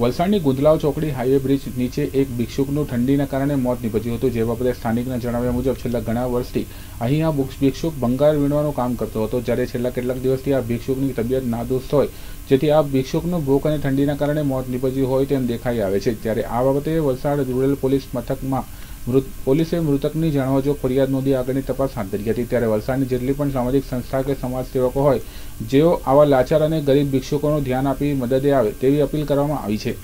વલસાડની ગુદલાવ ચોકડી highway bridge નીચે એક ભિક્ષુકનું ઠંડીના કારણે મોત નીપજ્યું હતું જે બાબતે સ્થાનિકના જણાવ્યા મુજબ છેલ્લા ઘણા વર્ષથી અહીં આ ભિક્ષુક ભંગાર વીણવાનું કામ કરતો હતો જ્યારે છેલ્લા કેટલાક દિવસથી આ ભિક્ષુકની તબિયત નાદુસ્ત હોય જેથી આ ભિક્ષુકનું ભૂખ અને ઠંડીના કારણે મોત નીપજ્યું હોય તેમ દેખાઈ આવે છે ત્યારે આ બાબતે વલસાડ રૂરલ પોલીસ મથકમાં મૃત પોલીસે મૃતકની જાણવા જો ફરિયાદ નોંધી આગળની તપાસ હાથ ધરી હતી ત્યારે વલસાડની જેટલી પણ સામાજિક સંસ્થા કે સમાજ સેવકો હોય જેઓ આવા લાચાર અને ગરીબ ભિક્ષુકોનું ધ્યાન આપી મદદે આવે તેવી અપીલ કરવામાં આવી છે